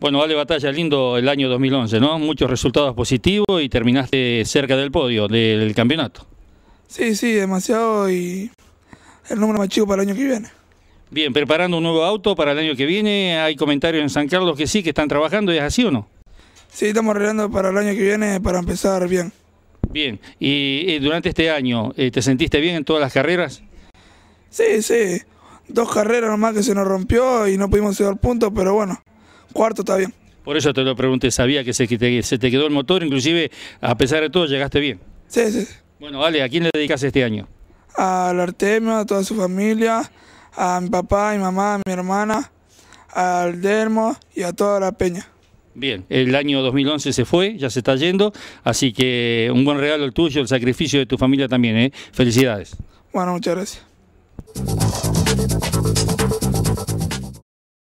Bueno, vale batalla, lindo el año 2011, ¿no? Muchos resultados positivos y terminaste cerca del podio del campeonato. Sí, sí, demasiado y el número más chico para el año que viene. Bien, preparando un nuevo auto para el año que viene. Hay comentarios en San Carlos que sí, que están trabajando, es así o no? Sí, estamos arreglando para el año que viene para empezar bien. Bien, y durante este año, eh, ¿te sentiste bien en todas las carreras? Sí, sí, dos carreras nomás que se nos rompió y no pudimos llevar puntos, pero bueno, cuarto está bien. Por eso te lo pregunté, sabía que se te, quedó el motor, inclusive a pesar de todo llegaste bien. Sí, sí. Bueno, vale. ¿a quién le dedicas este año? Al Artemio, a toda su familia, a mi papá, a mi mamá, a mi hermana, al Dermo y a toda la peña. Bien, el año 2011 se fue, ya se está yendo, así que un buen regalo el tuyo, el sacrificio de tu familia también, ¿eh? Felicidades. Bueno, muchas gracias.